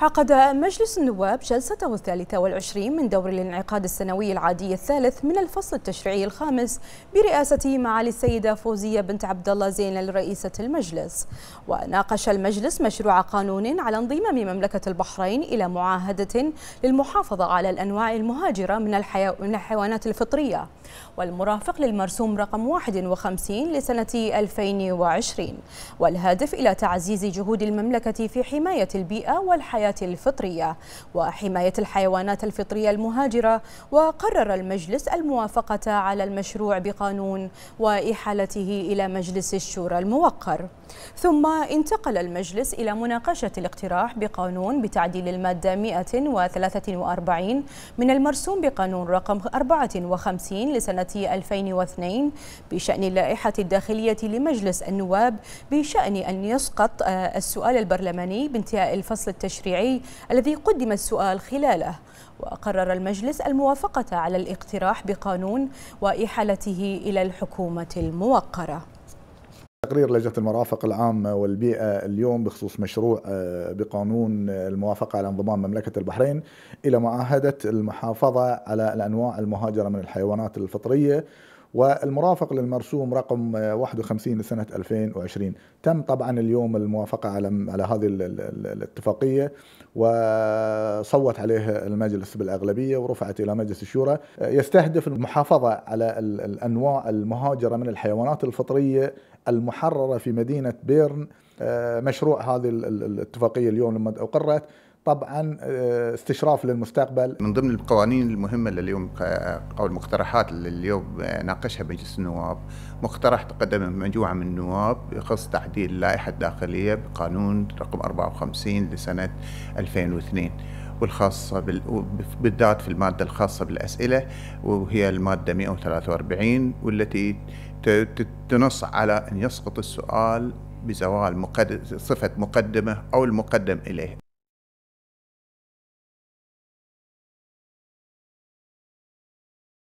عقد مجلس النواب جلسته الثالثة والعشرين من دور الانعقاد السنوي العادي الثالث من الفصل التشريعي الخامس برئاسة معالي السيدة فوزية بنت عبد الله زينل رئيسة المجلس وناقش المجلس مشروع قانون على انضمام مملكة البحرين إلى معاهدة للمحافظة على الأنواع المهاجرة من, الحيوانات الفطرية والمرافق للمرسوم رقم 51 لسنة 2020 والهادف إلى تعزيز جهود المملكة في حماية البيئة والحياة الفطرية وحماية الحيوانات الفطرية المهاجرة وقرر المجلس الموافقة على المشروع بقانون وإحالته إلى مجلس الشورى الموقر ثم انتقل المجلس إلى مناقشة الاقتراح بقانون بتعديل المادة 143 من المرسوم بقانون رقم 54 لسنة 2002 بشأن اللائحة الداخلية لمجلس النواب بشأن أن يسقط آه، السؤال البرلماني بانتهاء الفصل التشريعي التشريعي الذي قدم السؤال خلاله وقرر المجلس الموافقة على الاقتراح بقانون وإحالته إلى الحكومة الموقرة تقرير لجنة المرافق العامة والبيئة اليوم بخصوص مشروع آه، بقانون الموافقة على انضمام مملكة البحرين إلى معاهدة المحافظة على الأنواع المهاجرة من الحيوانات الفطرية والمرافق للمرسوم رقم 51 آه، لسنة 2020 تم طبعا اليوم الموافقة على على هذه الاتفاقية وصوت عليه المجلس بالأغلبية ورفعت إلى مجلس الشورى آه، يستهدف المحافظة على الأنواع المهاجرة من الحيوانات الفطرية المحررة في مدينة بيرن آه، مشروع هذه الاتفاقية اليوم لما أقرت طبعا آه، استشراف للمستقبل من ضمن القوانين المهمة اللي اليوم آه، أو المقترحات اللي اليوم آه، ناقشها مجلس النواب مقترح تقدم مجموعة من النواب يخص تعديل اللائحة الداخلية بقانون رقم 54 لسنة 2002 والخاصة بالذات في المادة الخاصة بالأسئلة وهي المادة 143 والتي تنص على أن يسقط السؤال بزوال مقدم صفة مقدمة أو المقدم إليه